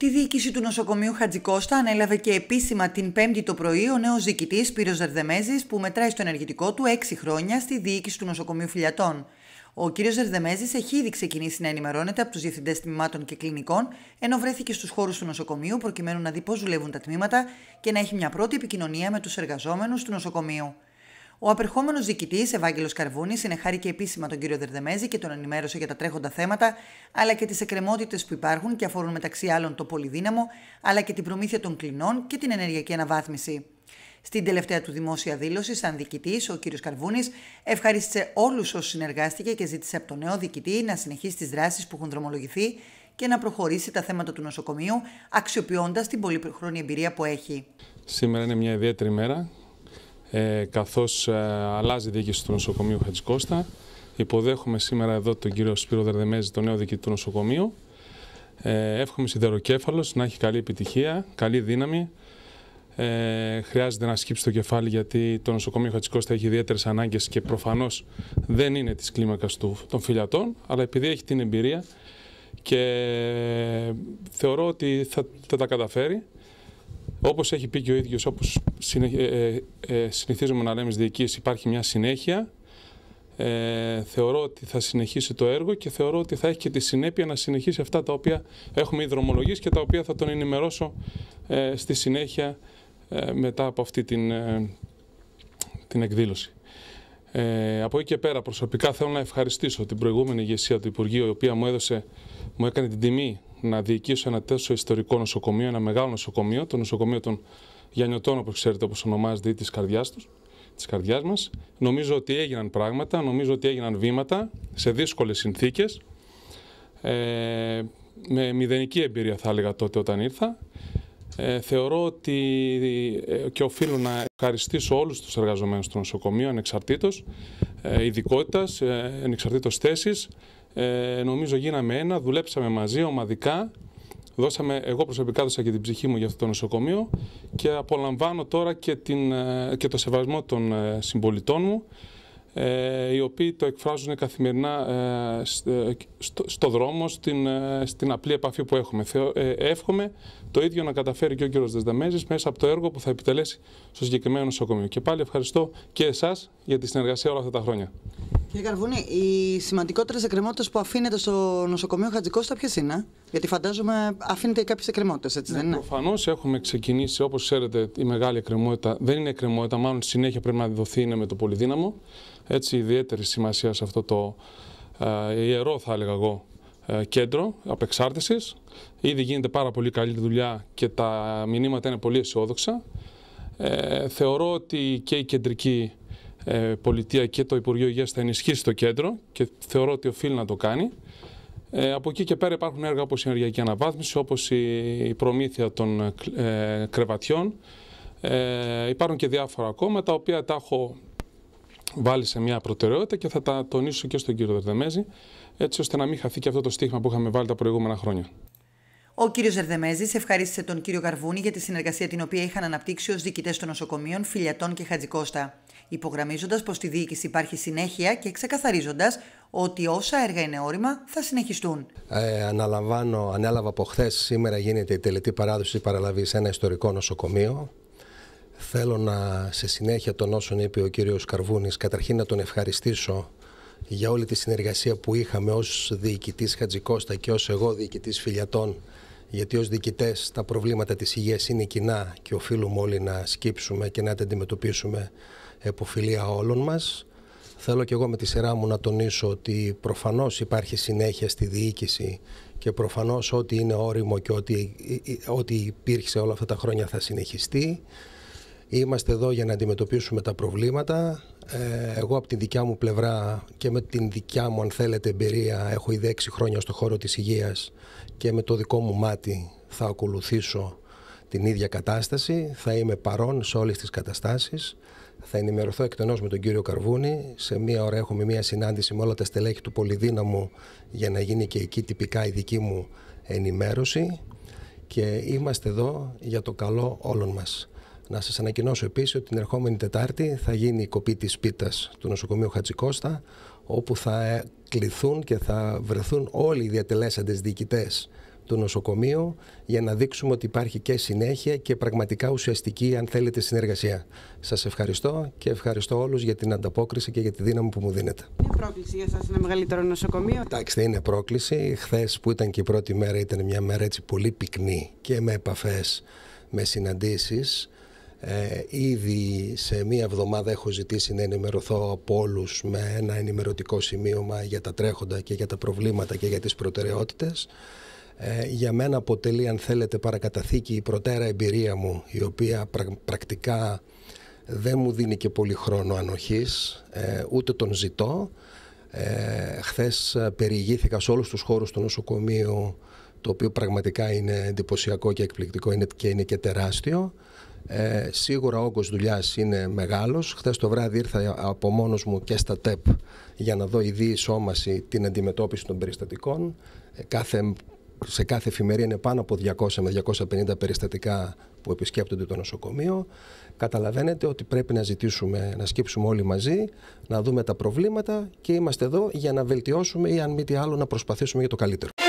Τη διοίκηση του νοσοκομείου Χατζικώστα ανέλαβε και επίσημα την Πέμπτη το πρωί ο νέος διοικητής Πύρος Ζερδεμέζη, που μετράει στο ενεργητικό του 6 χρόνια στη διοίκηση του νοσοκομείου Φιλιατών. Ο κ. Ζερδεμέζη έχει ήδη ξεκινήσει να ενημερώνεται από τους διευθυντές τμήματων και κλινικών, ενώ βρέθηκε στους χώρους του νοσοκομείου προκειμένου να δει πώς δουλεύουν τα τμήματα και να έχει μια πρώτη επικοινωνία με τους εργαζόμενους του νοσοκομείου. Ο απερχόμενος διοικητής, Ευάγγελος Καρβούνης, συνεχάρηκε επίσημα τον κύριο Δερδεμέζη και τον ενημέρωσε για τα τρέχοντα θέματα, αλλά και τις εκκρεμότητες που υπάρχουν και αφορούν μεταξύ άλλων το πολυδύναμο, αλλά και την προμήθεια των κλινών και την ενεργειακή αναβάθμιση. Στην τελευταία του δημόσια δήλωση, σαν διοικητής, ο κύριος Καρβούνης ευχαρίστησε όλους όσους συνεργάστηκε και ζήτησε από τον νέο διοικητή να συνεχίσει τις δράσεις που έχουν δρομολογηθεί και να προχωρήσει τα θέματα του νοσοκομείου, αξιοποιώντας την πολυχρόνια εμπειρία που έχει. Σήμερα είναι μια ιδιαίτερη μέρα ε, καθώς ε, αλλάζει η διοίκηση του νοσοκομείου Χατζικώστα. Υποδέχομαι σήμερα εδώ τον κύριο Σπύρο Δερδεμέζη, τον νέο διοικητή του νοσοκομείου. Ε, εύχομαι σιδεροκέφαλος να έχει καλή επιτυχία, καλή δύναμη. Ε, χρειάζεται να σκύψει το κεφάλι γιατί το νοσοκομείο Χατσικώστα έχει ιδιαίτερες ανάγκες και προφανώς δεν είναι της κλίμακας των φιλιατών, αλλά επειδή έχει την εμπειρία και θεωρώ ότι θα, θα τα καταφέρει. Όπως έχει πει και ο ίδιος, όπως ε, ε, ε, συνηθίζουμε να λέμε στις υπάρχει μια συνέχεια. Ε, θεωρώ ότι θα συνεχίσει το έργο και θεωρώ ότι θα έχει και τη συνέπεια να συνεχίσει αυτά τα οποία έχουμε δρομολογήσει και τα οποία θα τον ενημερώσω στη συνέχεια μετά από αυτή την, την εκδήλωση. από εκεί και πέρα προσωπικά θέλω να ευχαριστήσω την προηγούμενη ηγεσία του Υπουργείου η οποία μου έκανε την τιμή να διοικήσω ένα τέτοιο ιστορικό νοσοκομείο, ένα μεγάλο νοσοκομείο, το νοσοκομείο των Γιαννιωτών, όπως ξέρετε, όπως ονομάζεται, της καρδιάς τους, της καρδιάς μας. Νομίζω ότι έγιναν πράγματα, νομίζω ότι έγιναν βήματα σε δύσκολες συνθήκες. Ε, με μηδενική εμπειρία, θα έλεγα τότε όταν ήρθα. Ε, θεωρώ ότι ε, και οφείλω να ευχαριστήσω όλους τους εργαζομένους του νοσοκομείου ανεξαρτήτως ε, ειδικότητας, ε, ανεξαρτήτως θέσης, ε, νομίζω γίναμε ένα, δουλέψαμε μαζί ομαδικά. Δώσαμε, εγώ προσωπικά δώσα και την ψυχή μου για αυτό το νοσοκομείο και απολαμβάνω τώρα και, την, ε, το σεβασμό των ε, συμπολιτών μου ε, οι οποίοι το εκφράζουν καθημερινά ε, στο, δρόμο, στην, στην απλή επαφή που έχουμε. Θεω, εύχομαι το ίδιο να καταφέρει και ο κύριος Δεσδαμέζης μέσα από το έργο που θα επιτελέσει στο συγκεκριμένο νοσοκομείο. Και πάλι ευχαριστώ και εσάς για τη συνεργασία όλα αυτά τα χρόνια. Κύριε Καρβούνη, οι σημαντικότερες εκκρεμότητες που αφήνετε στο νοσοκομείο Χατζικώστα ποιες είναι, Γιατί φαντάζομαι αφήνετε κάποιες εκκρεμότητες, έτσι ναι, δεν είναι. Προφανώς έχουμε ξεκινήσει, όπως ξέρετε, η μεγάλη εκκρεμότητα δεν είναι εκκρεμότητα, μάλλον συνέχεια πρέπει να δοθεί είναι με το πολυδύναμο. Έτσι, ιδιαίτερη σημασία σε αυτό το ε, ιερό, θα έλεγα εγώ, ε, κέντρο απεξάρτησης. Ήδη γίνεται πάρα πολύ καλή δουλειά και τα μηνύματα είναι πολύ αισιόδοξα. Ε, θεωρώ ότι και η κεντρική ε, πολιτεία και το Υπουργείο Υγείας θα ενισχύσει το κέντρο και θεωρώ ότι οφείλει να το κάνει. Ε, από εκεί και πέρα υπάρχουν έργα όπως η ενεργειακή αναβάθμιση, όπως η, προμήθεια των ε, ε, κρεβατιών. Ε, υπάρχουν και διάφορα ακόμα, τα οποία τα έχω βάλει σε μια προτεραιότητα και θα τα τονίσω και στον κύριο Δερδεμέζη, έτσι ώστε να μην χαθεί και αυτό το στίγμα που είχαμε βάλει τα προηγούμενα χρόνια. Ο κύριος Ζερδεμέζη ευχαρίστησε τον κύριο Καρβούνη για τη συνεργασία την οποία είχαν αναπτύξει ως διοικητές των νοσοκομείων Φιλιατών και Χατζικώστα. Υπογραμμίζοντας πως στη διοίκηση υπάρχει συνέχεια και ξεκαθαρίζοντας ότι όσα έργα είναι όριμα θα συνεχιστούν. Ε, αναλαμβάνω, ανέλαβα από χθες, σήμερα γίνεται η τελετή παράδοση τη παραλαβή σε ένα ιστορικό νοσοκομείο. Θέλω να σε συνέχεια των όσων είπε ο κύριος Καρβούνης καταρχήν να τον ευχαριστήσω για όλη τη συνεργασία που είχαμε ως διοικητής Χατζικώστα και ως εγώ διοικητής Φιλιατών γιατί ως διοικητές τα προβλήματα της υγείας είναι κοινά και οφείλουμε όλοι να σκύψουμε και να τα αντιμετωπίσουμε εποφιλία όλων μας. Θέλω και εγώ με τη σειρά μου να τονίσω ότι προφανώς υπάρχει συνέχεια στη διοίκηση και προφανώς ό,τι είναι όριμο και ό,τι, ό,τι υπήρξε όλα αυτά τα χρόνια θα συνεχιστεί. Είμαστε εδώ για να αντιμετωπίσουμε τα προβλήματα. Ε, εγώ από τη δικιά μου πλευρά και με την δικιά μου αν θέλετε εμπειρία έχω ήδη έξι χρόνια στο χώρο της υγείας και με το δικό μου μάτι θα ακολουθήσω την ίδια κατάσταση. Θα είμαι παρόν σε όλες τις καταστάσεις. Θα ενημερωθώ εκτενώς με τον κύριο Καρβούνη. Σε μία ώρα έχουμε μία συνάντηση με όλα τα στελέχη του Πολυδύναμου για να γίνει και εκεί τυπικά η δική μου ενημέρωση. Και είμαστε εδώ για το καλό όλων μας. Να σας ανακοινώσω επίσης ότι την ερχόμενη Τετάρτη θα γίνει η κοπή της πίτας του νοσοκομείου Χατζικώστα όπου θα ε, κληθούν και θα βρεθούν όλοι οι διατελέσαντες διοικητές του νοσοκομείου για να δείξουμε ότι υπάρχει και συνέχεια και πραγματικά ουσιαστική αν θέλετε συνεργασία. Σας ευχαριστώ και ευχαριστώ όλους για την ανταπόκριση και για τη δύναμη που μου δίνετε. Είναι πρόκληση για σας ένα μεγαλύτερο νοσοκομείο. Εντάξει, είναι πρόκληση. Χθες που ήταν και η πρώτη μέρα ήταν μια μέρα έτσι πολύ πυκνή και με επαφές, με συναντήσεις. Ε, ήδη σε μία εβδομάδα έχω ζητήσει να ενημερωθώ από όλους με ένα ενημερωτικό σημείωμα για τα τρέχοντα και για τα προβλήματα και για τις προτεραιότητες. Ε, για μένα αποτελεί, αν θέλετε, παρακαταθήκη η προτέρα εμπειρία μου, η οποία πρακτικά δεν μου δίνει και πολύ χρόνο ανοχής, ε, ούτε τον ζητώ. Ε, χθες ε, περιηγήθηκα σε όλους τους χώρους του νοσοκομείου το οποίο πραγματικά είναι εντυπωσιακό και εκπληκτικό είναι και, είναι και τεράστιο. Ε, σίγουρα ο όγκος δουλειάς είναι μεγάλος. Χθες το βράδυ ήρθα από μόνος μου και στα ΤΕΠ για να δω η διεισόμαση την αντιμετώπιση των περιστατικών. Ε, κάθε, σε κάθε εφημερία είναι πάνω από 200 με 250 περιστατικά που επισκέπτονται το νοσοκομείο. Καταλαβαίνετε ότι πρέπει να ζητήσουμε, να σκύψουμε όλοι μαζί, να δούμε τα προβλήματα και είμαστε εδώ για να βελτιώσουμε ή αν μη τι άλλο να προσπαθήσουμε για το καλύτερο.